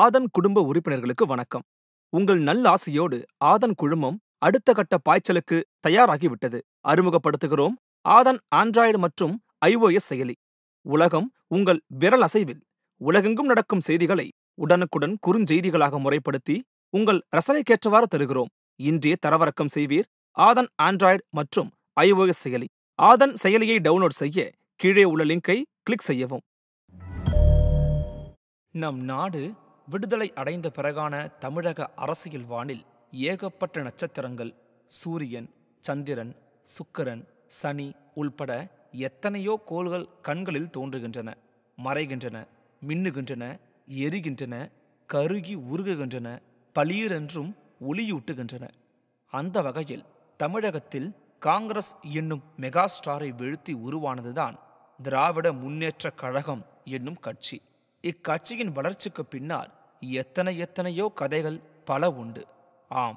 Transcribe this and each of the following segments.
ஆதன் குடும்ப உறுப்பினர்களுக்கு வணக்கம் உங்கள் நல்லாசையோடு ஆதன் குழுமம் அடுத்த கட்ட பாய்ச்சலுக்கு தயாராகிவிட்டது அறிமுகப்படுத்துகிறோம் ஆதன் ஆண்ட்ராய்டு மற்றும் ஐஓஎஸ் செயலி உலகம் உங்கள் விரல் அசைவில் உலகெங்கும் நடக்கும் செய்திகளை உடனுக்குடன் குறுஞ்செய்திகளாக முறைப்படுத்தி உங்கள் ரசனைக்கேற்றவாறு தருகிறோம் இன்றே தரவிறக்கம் செய்வீர் ஆதன் ஆண்ட்ராய்டு மற்றும் ஐஓஎஸ் செயலி ஆதன் செயலியை டவுன்லோட் செய்ய கீழே உள்ள லிங்கை கிளிக் செய்யவும் நம் நாடு விடுதலை அடைந்த பிறகான தமிழக அரசியல் வானில் ஏகப்பட்ட நட்சத்திரங்கள் சூரியன் சந்திரன் சுக்கரன் சனி உள்பட எத்தனையோ கோள்கள் கண்களில் தோன்றுகின்றன மறைகின்றன மின்னுகின்றன எரிகின்றன கருகி உருகுகின்றன பளியிரென்றும் ஒளியூட்டுகின்றன அந்த வகையில் தமிழகத்தில் காங்கிரஸ் என்னும் மெகாஸ்டாரை வீழ்த்தி உருவானதுதான் திராவிட முன்னேற்ற கழகம் என்னும் கட்சி இக்கட்சியின் வளர்ச்சிக்கு பின்னால் எத்தனை எத்தனையோ கதைகள் பல உண்டு ஆம்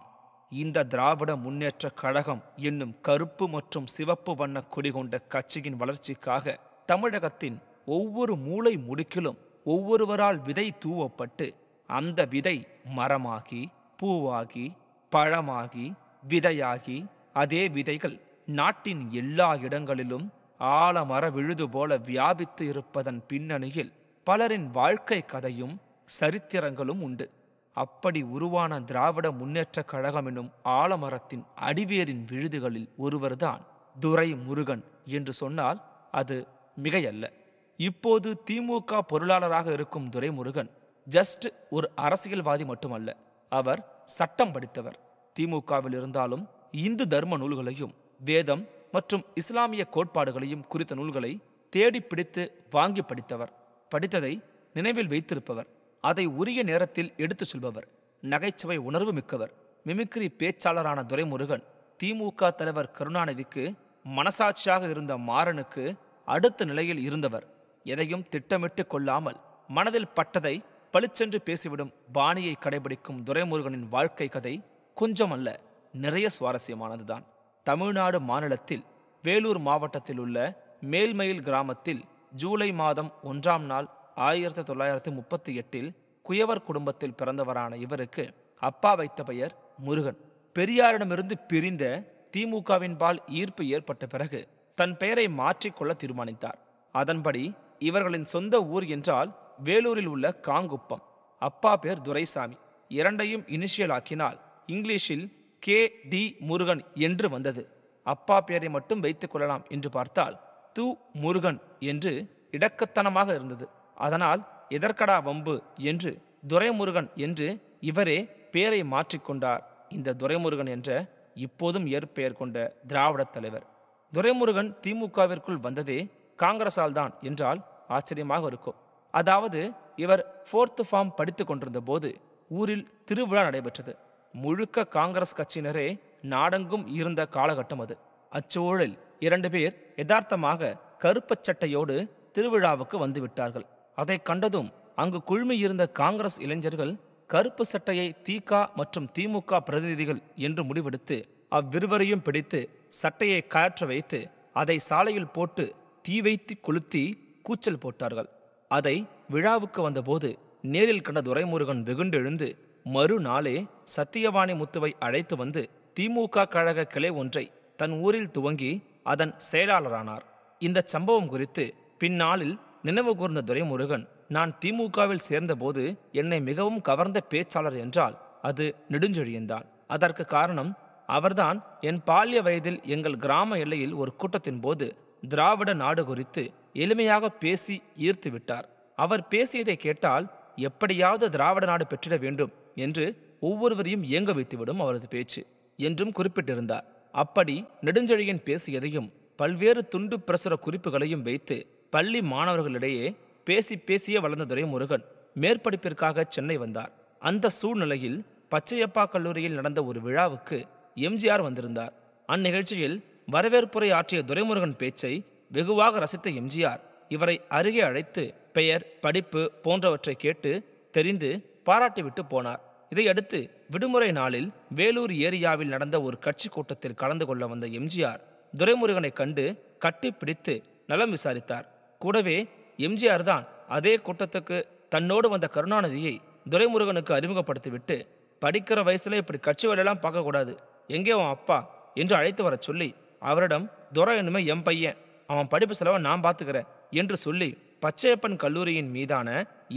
இந்த திராவிட முன்னேற்ற கழகம் என்னும் கருப்பு மற்றும் சிவப்பு வண்ண கொடிகொண்ட கட்சியின் வளர்ச்சிக்காக தமிழகத்தின் ஒவ்வொரு மூளை முடுக்கிலும் ஒவ்வொருவரால் விதை தூவப்பட்டு அந்த விதை மரமாகி பூவாகி பழமாகி விதையாகி அதே விதைகள் நாட்டின் எல்லா இடங்களிலும் ஆலமர விழுது போல வியாபித்து இருப்பதன் பின்னணியில் பலரின் வாழ்க்கை கதையும் சரித்திரங்களும் உண்டு அப்படி உருவான திராவிட முன்னேற்றக் கழகம் என்னும் ஆலமரத்தின் அடிவேரின் விழுதுகளில் ஒருவர்தான் துரை முருகன் என்று சொன்னால் அது மிகையல்ல இப்போது திமுக பொருளாளராக இருக்கும் துரைமுருகன் ஜஸ்ட் ஒரு அரசியல்வாதி மட்டுமல்ல அவர் சட்டம் படித்தவர் திமுகவில் இருந்தாலும் இந்து தர்ம நூல்களையும் வேதம் மற்றும் இஸ்லாமிய கோட்பாடுகளையும் குறித்த நூல்களை தேடி பிடித்து வாங்கி படித்தவர் படித்ததை நினைவில் வைத்திருப்பவர் அதை உரிய நேரத்தில் எடுத்துச் செல்பவர் நகைச்சுவை உணர்வு மிக்கவர் மிமிக்ரி பேச்சாளரான துரைமுருகன் திமுக தலைவர் கருணாநிதிக்கு மனசாட்சியாக இருந்த மாறனுக்கு அடுத்த நிலையில் இருந்தவர் எதையும் திட்டமிட்டு கொள்ளாமல் மனதில் பட்டதை பளிச்சென்று பேசிவிடும் பாணியை கடைபிடிக்கும் துரைமுருகனின் வாழ்க்கை கதை கொஞ்சம் அல்ல நிறைய சுவாரஸ்யமானதுதான் தமிழ்நாடு மாநிலத்தில் வேலூர் மாவட்டத்தில் உள்ள மேல்மயில் கிராமத்தில் ஜூலை மாதம் ஒன்றாம் நாள் ஆயிரத்தி தொள்ளாயிரத்தி முப்பத்தி எட்டில் குயவர் குடும்பத்தில் பிறந்தவரான இவருக்கு அப்பா வைத்த பெயர் முருகன் பெரியாரிடமிருந்து பிரிந்த திமுகவின் பால் ஈர்ப்பு ஏற்பட்ட பிறகு தன் பெயரை மாற்றிக்கொள்ள தீர்மானித்தார் அதன்படி இவர்களின் சொந்த ஊர் என்றால் வேலூரில் உள்ள காங்குப்பம் அப்பா பேர் துரைசாமி இரண்டையும் இனிஷியல் ஆக்கினால் இங்கிலீஷில் கே டி முருகன் என்று வந்தது அப்பா பெயரை மட்டும் வைத்துக் கொள்ளலாம் என்று பார்த்தால் து முருகன் என்று இடக்கத்தனமாக இருந்தது அதனால் எதற்கடா வம்பு என்று துரைமுருகன் என்று இவரே பெயரை மாற்றிக்கொண்டார் இந்த துரைமுருகன் என்ற இப்போதும் ஏற்பெயர் கொண்ட திராவிட தலைவர் துரைமுருகன் திமுகவிற்குள் வந்ததே காங்கிரஸால் தான் என்றால் ஆச்சரியமாக இருக்கும் அதாவது இவர் ஃபோர்த் ஃபார்ம் படித்து கொண்டிருந்த போது ஊரில் திருவிழா நடைபெற்றது முழுக்க காங்கிரஸ் கட்சியினரே நாடெங்கும் இருந்த காலகட்டம் அது அச்சூழலில் இரண்டு பேர் யதார்த்தமாக கருப்பச் சட்டையோடு திருவிழாவுக்கு வந்துவிட்டார்கள் அதை கண்டதும் அங்கு குழுமியிருந்த காங்கிரஸ் இளைஞர்கள் கருப்பு சட்டையை தீகா மற்றும் திமுக பிரதிநிதிகள் என்று முடிவெடுத்து அவ்விருவரையும் பிடித்து சட்டையை காற்ற வைத்து அதை சாலையில் போட்டு தீ வைத்து கொளுத்தி கூச்சல் போட்டார்கள் அதை விழாவுக்கு வந்தபோது நேரில் கண்ட துரைமுருகன் வெகுண்டு எழுந்து மறுநாளே சத்தியவாணி முத்துவை அழைத்து வந்து திமுக கழக கிளை ஒன்றை தன் ஊரில் துவங்கி அதன் செயலாளரானார் இந்த சம்பவம் குறித்து பின்னாளில் நினைவு கூர்ந்த துரைமுருகன் நான் திமுகவில் சேர்ந்தபோது என்னை மிகவும் கவர்ந்த பேச்சாளர் என்றால் அது நெடுஞ்சொழியந்தான் அதற்கு காரணம் அவர்தான் என் பால்ய வயதில் எங்கள் கிராம எல்லையில் ஒரு கூட்டத்தின் போது திராவிட நாடு குறித்து எளிமையாக பேசி ஈர்த்து விட்டார் அவர் பேசியதை கேட்டால் எப்படியாவது திராவிட நாடு பெற்றிட வேண்டும் என்று ஒவ்வொருவரையும் இயங்க வைத்துவிடும் அவரது பேச்சு என்றும் குறிப்பிட்டிருந்தார் அப்படி நெடுஞ்செழியன் பேசியதையும் பல்வேறு துண்டு பிரசுர குறிப்புகளையும் வைத்து பள்ளி மாணவர்களிடையே பேசி பேசியே வளர்ந்த துரைமுருகன் மேற்படிப்பிற்காக சென்னை வந்தார் அந்த சூழ்நிலையில் பச்சையப்பா கல்லூரியில் நடந்த ஒரு விழாவுக்கு எம்ஜிஆர் வந்திருந்தார் அந்நிகழ்ச்சியில் வரவேற்புரை ஆற்றிய துரைமுருகன் பேச்சை வெகுவாக ரசித்த எம்ஜிஆர் இவரை அருகே அழைத்து பெயர் படிப்பு போன்றவற்றை கேட்டு தெரிந்து பாராட்டிவிட்டு போனார் இதையடுத்து விடுமுறை நாளில் வேலூர் ஏரியாவில் நடந்த ஒரு கட்சி கூட்டத்தில் கலந்து கொள்ள வந்த எம்ஜிஆர் துரைமுருகனை கண்டு கட்டிப்பிடித்து நலம் விசாரித்தார் கூடவே எம்ஜிஆர் தான் அதே கூட்டத்துக்கு தன்னோடு வந்த கருணாநிதியை துரைமுருகனுக்கு அறிமுகப்படுத்திவிட்டு படிக்கிற வயசுல இப்படி கட்சி வேலையெல்லாம் பார்க்கக்கூடாது எங்கே அவன் அப்பா என்று அழைத்து வர சொல்லி அவரிடம் துரை என்னமே என் பையன் அவன் படிப்பு செலவை நான் பார்த்துக்கிறேன் என்று சொல்லி பச்சையப்பன் கல்லூரியின் மீதான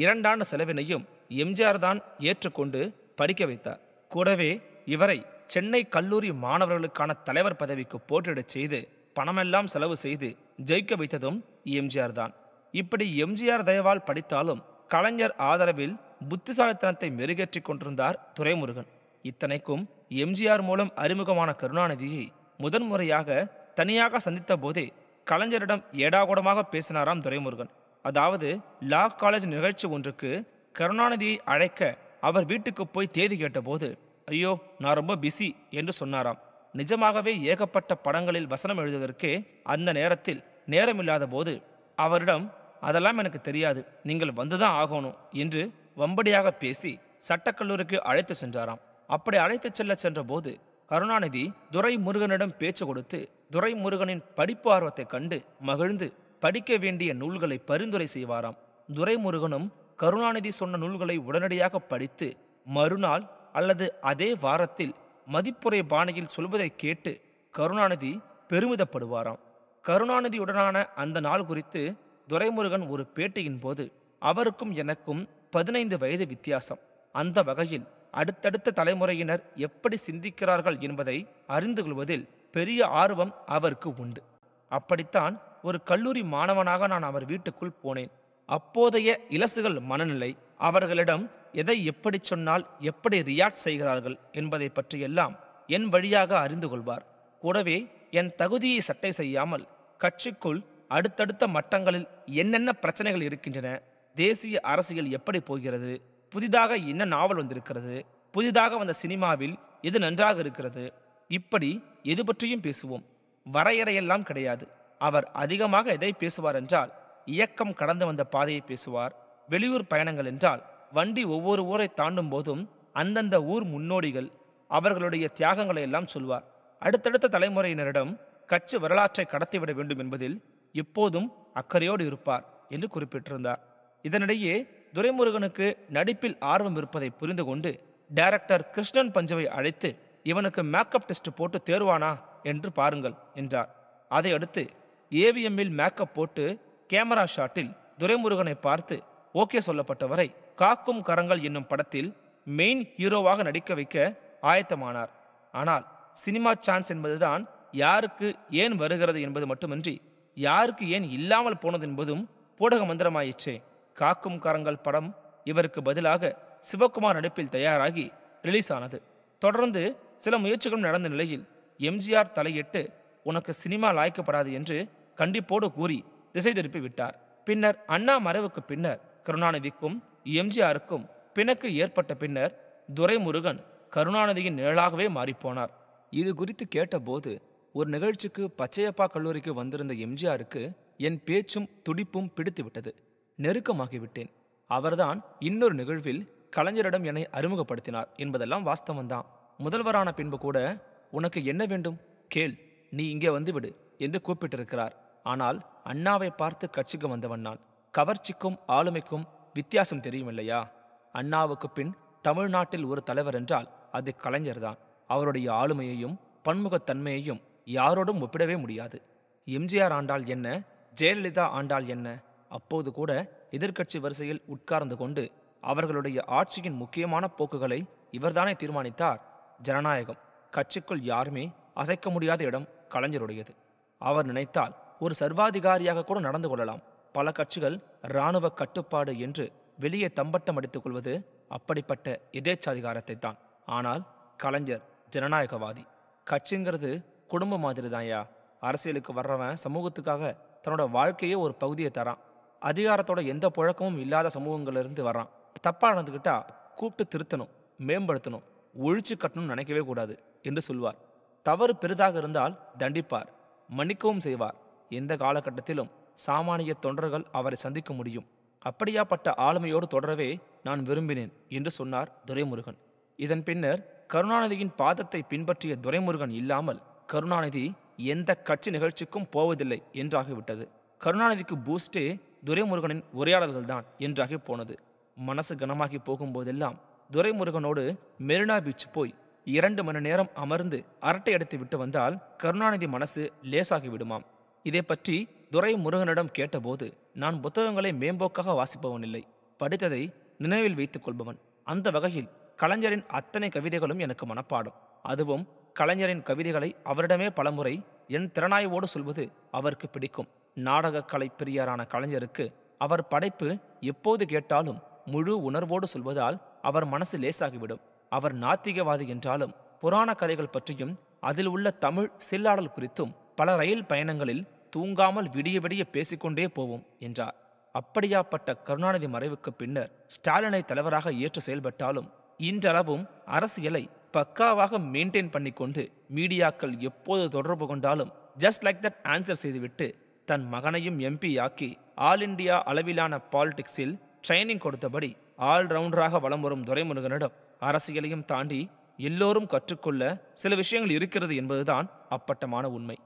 இரண்டாண்டு செலவினையும் எம்ஜிஆர் தான் ஏற்றுக்கொண்டு படிக்க வைத்தார் கூடவே இவரை சென்னை கல்லூரி மாணவர்களுக்கான தலைவர் பதவிக்கு போட்டியிடச் செய்து பணமெல்லாம் செலவு செய்து ஜெயிக்க வைத்ததும் எம்ஜிஆர் தான் இப்படி எம்ஜிஆர் தயவால் படித்தாலும் கலைஞர் ஆதரவில் புத்திசாலித்தனத்தை மெருகேற்றி கொண்டிருந்தார் துரைமுருகன் இத்தனைக்கும் எம்ஜிஆர் மூலம் அறிமுகமான கருணாநிதியை முதன்முறையாக தனியாக சந்தித்த போதே கலைஞரிடம் ஏடாகூடமாக பேசினாராம் துரைமுருகன் அதாவது லா காலேஜ் நிகழ்ச்சி ஒன்றுக்கு கருணாநிதியை அழைக்க அவர் வீட்டுக்கு போய் தேதி கேட்டபோது ஐயோ நான் ரொம்ப பிஸி என்று சொன்னாராம் நிஜமாகவே ஏகப்பட்ட படங்களில் வசனம் எழுதுவதற்கே அந்த நேரத்தில் நேரமில்லாத போது அவரிடம் அதெல்லாம் எனக்கு தெரியாது நீங்கள் வந்துதான் ஆகணும் என்று வம்படியாக பேசி சட்டக்கல்லூரிக்கு அழைத்து சென்றாராம் அப்படி அழைத்து செல்ல சென்ற போது கருணாநிதி துரை முருகனிடம் பேச்சு கொடுத்து துரை முருகனின் படிப்பு ஆர்வத்தை கண்டு மகிழ்ந்து படிக்க வேண்டிய நூல்களை பரிந்துரை செய்வாராம் துரைமுருகனும் கருணாநிதி சொன்ன நூல்களை உடனடியாக படித்து மறுநாள் அல்லது அதே வாரத்தில் மதிப்புரை பாணியில் சொல்வதை கேட்டு கருணாநிதி பெருமிதப்படுவாராம் கருணாநிதியுடனான அந்த நாள் குறித்து துரைமுருகன் ஒரு பேட்டியின் போது அவருக்கும் எனக்கும் பதினைந்து வயது வித்தியாசம் அந்த வகையில் அடுத்தடுத்த தலைமுறையினர் எப்படி சிந்திக்கிறார்கள் என்பதை அறிந்து கொள்வதில் பெரிய ஆர்வம் அவருக்கு உண்டு அப்படித்தான் ஒரு கல்லூரி மாணவனாக நான் அவர் வீட்டுக்குள் போனேன் அப்போதைய இலசுகள் மனநிலை அவர்களிடம் எதை எப்படி சொன்னால் எப்படி ரியாக்ட் செய்கிறார்கள் என்பதை பற்றியெல்லாம் என் வழியாக அறிந்து கொள்வார் கூடவே என் தகுதியை சட்டை செய்யாமல் கட்சிக்குள் அடுத்தடுத்த மட்டங்களில் என்னென்ன பிரச்சனைகள் இருக்கின்றன தேசிய அரசியல் எப்படி போகிறது புதிதாக என்ன நாவல் வந்திருக்கிறது புதிதாக வந்த சினிமாவில் எது நன்றாக இருக்கிறது இப்படி எது பற்றியும் பேசுவோம் வரையறையெல்லாம் கிடையாது அவர் அதிகமாக எதை பேசுவார் என்றால் இயக்கம் கடந்து வந்த பாதையை பேசுவார் வெளியூர் பயணங்கள் என்றால் வண்டி ஒவ்வொரு ஊரை தாண்டும் போதும் அந்தந்த ஊர் முன்னோடிகள் அவர்களுடைய தியாகங்களை எல்லாம் சொல்வார் அடுத்தடுத்த தலைமுறையினரிடம் கட்சி வரலாற்றை கடத்திவிட வேண்டும் என்பதில் எப்போதும் அக்கறையோடு இருப்பார் என்று குறிப்பிட்டிருந்தார் இதனிடையே துரைமுருகனுக்கு நடிப்பில் ஆர்வம் இருப்பதை புரிந்து கொண்டு டைரக்டர் கிருஷ்ணன் பஞ்சவை அழைத்து இவனுக்கு மேக்கப் டெஸ்ட் போட்டு தேர்வானா என்று பாருங்கள் என்றார் அதை அடுத்து ஏவிஎம்மில் மேக்கப் போட்டு கேமரா ஷாட்டில் துரைமுருகனை பார்த்து ஓகே சொல்லப்பட்டவரை காக்கும் கரங்கள் என்னும் படத்தில் மெயின் ஹீரோவாக நடிக்க வைக்க ஆயத்தமானார் ஆனால் சினிமா சான்ஸ் என்பதுதான் யாருக்கு ஏன் வருகிறது என்பது மட்டுமின்றி யாருக்கு ஏன் இல்லாமல் போனது என்பதும் பூடக மந்திரமாயிற்றே காக்கும் கரங்கள் படம் இவருக்கு பதிலாக சிவகுமார் நடிப்பில் தயாராகி ரிலீஸ் ஆனது தொடர்ந்து சில முயற்சிகளும் நடந்த நிலையில் எம்ஜிஆர் தலையிட்டு உனக்கு சினிமா லாய்க்கப்படாது என்று கண்டிப்போடு கூறி திசை திருப்பி விட்டார் பின்னர் அண்ணா மறைவுக்கு பின்னர் கருணாநிதிக்கும் எம்ஜிஆருக்கும் பிணக்கு ஏற்பட்ட பின்னர் துரைமுருகன் கருணாநிதியின் நிழலாகவே மாறிப்போனார் இது குறித்து கேட்டபோது ஒரு நிகழ்ச்சிக்கு பச்சையப்பா கல்லூரிக்கு வந்திருந்த எம்ஜிஆருக்கு என் பேச்சும் துடிப்பும் பிடித்துவிட்டது நெருக்கமாகிவிட்டேன் அவர்தான் இன்னொரு நிகழ்வில் கலைஞரிடம் என்னை அறிமுகப்படுத்தினார் என்பதெல்லாம் வாஸ்தவம்தான் முதல்வரான பின்பு கூட உனக்கு என்ன வேண்டும் கேள் நீ இங்கே வந்துவிடு என்று கூப்பிட்டிருக்கிறார் ஆனால் அண்ணாவை பார்த்து கட்சிக்கு வந்தவன் நான் கவர்ச்சிக்கும் ஆளுமைக்கும் வித்தியாசம் தெரியும் இல்லையா அண்ணாவுக்கு பின் தமிழ்நாட்டில் ஒரு தலைவர் என்றால் அது கலைஞர்தான் அவருடைய ஆளுமையையும் பன்முகத்தன்மையையும் யாரோடும் ஒப்பிடவே முடியாது எம்ஜிஆர் ஆண்டால் என்ன ஜெயலலிதா ஆண்டால் என்ன அப்போது கூட எதிர்க்கட்சி வரிசையில் உட்கார்ந்து கொண்டு அவர்களுடைய ஆட்சியின் முக்கியமான போக்குகளை இவர்தானே தீர்மானித்தார் ஜனநாயகம் கட்சிக்குள் யாருமே அசைக்க முடியாத இடம் கலைஞருடையது அவர் நினைத்தால் ஒரு சர்வாதிகாரியாக கூட நடந்து கொள்ளலாம் பல கட்சிகள் இராணுவ கட்டுப்பாடு என்று வெளியே தம்பட்டம் அடித்துக் கொள்வது அப்படிப்பட்ட எதேச்சாதிகாரத்தை தான் ஆனால் கலைஞர் ஜனநாயகவாதி கட்சிங்கிறது குடும்பம் மாதிரி தான்யா அரசியலுக்கு வர்றவன் சமூகத்துக்காக தன்னோட வாழ்க்கையே ஒரு பகுதியை தரான் அதிகாரத்தோட எந்த புழக்கமும் இல்லாத சமூகங்கள்லேருந்து வர்றான் தப்பாக நடந்துக்கிட்டா கூப்பிட்டு திருத்தணும் மேம்படுத்தணும் ஒழிச்சு கட்டணும்னு நினைக்கவே கூடாது என்று சொல்வார் தவறு பெரிதாக இருந்தால் தண்டிப்பார் மன்னிக்கவும் செய்வார் எந்த காலகட்டத்திலும் சாமானிய தொண்டர்கள் அவரை சந்திக்க முடியும் அப்படியாப்பட்ட ஆளுமையோடு தொடரவே நான் விரும்பினேன் என்று சொன்னார் துரைமுருகன் இதன் பின்னர் கருணாநிதியின் பாதத்தை பின்பற்றிய துரைமுருகன் இல்லாமல் கருணாநிதி எந்த கட்சி நிகழ்ச்சிக்கும் போவதில்லை என்றாகிவிட்டது கருணாநிதிக்கு பூஸ்டே துரைமுருகனின் உரையாடல்கள்தான் என்றாகி போனது மனசு கனமாகி போகும்போதெல்லாம் துரைமுருகனோடு மெரினா பீச் போய் இரண்டு மணி நேரம் அமர்ந்து அரட்டை எடுத்து விட்டு வந்தால் கருணாநிதி மனசு லேசாகி விடுமாம் இதை பற்றி துரைமுருகனிடம் கேட்டபோது நான் புத்தகங்களை மேம்போக்காக வாசிப்பவன் இல்லை படித்ததை நினைவில் வைத்துக் கொள்பவன் அந்த வகையில் கலைஞரின் அத்தனை கவிதைகளும் எனக்கு மனப்பாடும் அதுவும் கலைஞரின் கவிதைகளை அவரிடமே பலமுறை என் திறனாய்வோடு சொல்வது அவருக்கு பிடிக்கும் நாடகக்கலை பிரியரான கலைஞருக்கு அவர் படைப்பு எப்போது கேட்டாலும் முழு உணர்வோடு சொல்வதால் அவர் மனசு லேசாகிவிடும் அவர் நாத்திகவாதி என்றாலும் புராண கதைகள் பற்றியும் அதில் உள்ள தமிழ் சில்லாடல் குறித்தும் பல ரயில் பயணங்களில் தூங்காமல் விடிய விடிய பேசிக்கொண்டே போவோம் என்றார் அப்படியாப்பட்ட கருணாநிதி மறைவுக்கு பின்னர் ஸ்டாலினை தலைவராக ஏற்று செயல்பட்டாலும் இன்றளவும் அரசியலை பக்காவாக மெயின்டைன் பண்ணிக்கொண்டு மீடியாக்கள் எப்போது தொடர்பு கொண்டாலும் ஜஸ்ட் லைக் தட் ஆன்சர் செய்துவிட்டு தன் மகனையும் எம்பி ஆக்கி ஆல் இண்டியா அளவிலான பாலிடிக்ஸில் ட்ரைனிங் கொடுத்தபடி ஆல்ரவுண்டராக வலம் வரும் துரைமுருகனிடம் அரசியலையும் தாண்டி எல்லோரும் கற்றுக்கொள்ள சில விஷயங்கள் இருக்கிறது என்பதுதான் அப்பட்டமான உண்மை